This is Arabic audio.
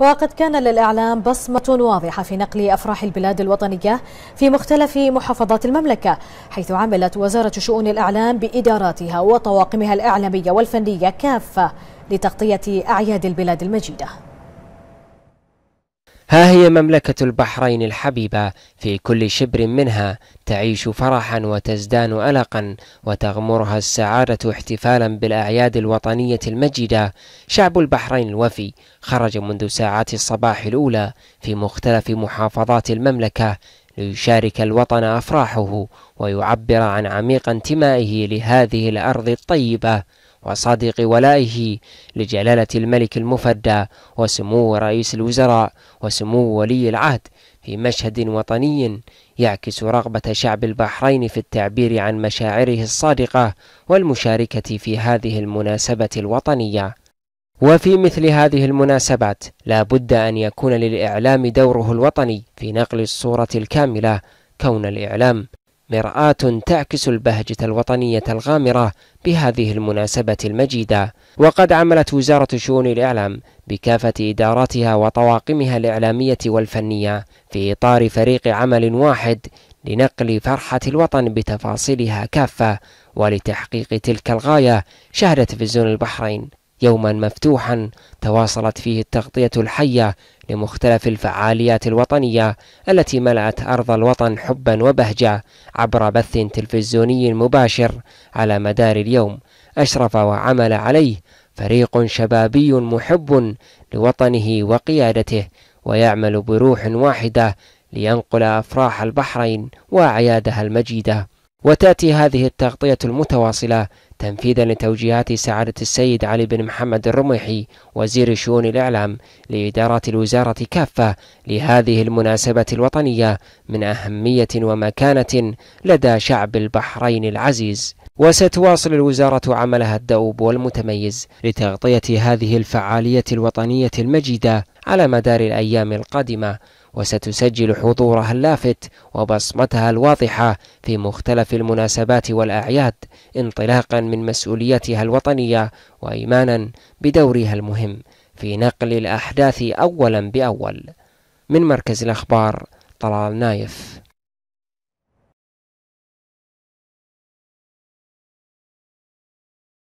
وقد كان للإعلام بصمة واضحة في نقل أفراح البلاد الوطنية في مختلف محافظات المملكة حيث عملت وزارة شؤون الإعلام بإداراتها وطواقمها الإعلامية والفنية كافة لتغطية أعياد البلاد المجيدة ها هي مملكة البحرين الحبيبة في كل شبر منها تعيش فرحا وتزدان ألقا وتغمرها السعادة احتفالا بالأعياد الوطنية المجيدة شعب البحرين الوفي خرج منذ ساعات الصباح الأولى في مختلف محافظات المملكة ليشارك الوطن أفراحه ويعبر عن عميق انتمائه لهذه الأرض الطيبة وصادق ولائه لجلالة الملك المفدى وسمو رئيس الوزراء وسمو ولي العهد في مشهد وطني يعكس رغبة شعب البحرين في التعبير عن مشاعره الصادقة والمشاركة في هذه المناسبة الوطنية. وفي مثل هذه المناسبات لا بد أن يكون للإعلام دوره الوطني في نقل الصورة الكاملة كون الإعلام مرآة تعكس البهجة الوطنية الغامرة بهذه المناسبة المجيدة، وقد عملت وزارة شؤون الإعلام بكافة إداراتها وطواقمها الإعلامية والفنية في إطار فريق عمل واحد لنقل فرحة الوطن بتفاصيلها كافة، ولتحقيق تلك الغاية شهد تلفزيون البحرين يوما مفتوحا تواصلت فيه التغطية الحية لمختلف الفعاليات الوطنية التي ملأت أرض الوطن حبا وبهجة عبر بث تلفزيوني مباشر على مدار اليوم أشرف وعمل عليه فريق شبابي محب لوطنه وقيادته ويعمل بروح واحدة لينقل أفراح البحرين وأعيادها المجيدة وتأتي هذه التغطية المتواصلة تنفيذا لتوجيهات سعادة السيد علي بن محمد الرميحي وزير شؤون الإعلام لإدارة الوزارة كافة لهذه المناسبة الوطنية من أهمية ومكانة لدى شعب البحرين العزيز وستواصل الوزارة عملها الدؤوب والمتميز لتغطية هذه الفعالية الوطنية المجيدة على مدار الأيام القادمة وستسجل حضورها اللافت وبصمتها الواضحة في مختلف المناسبات والأعياد انطلاقا من مسؤوليتها الوطنية وإيمانا بدورها المهم في نقل الأحداث أولا بأول من مركز الأخبار طلال نايف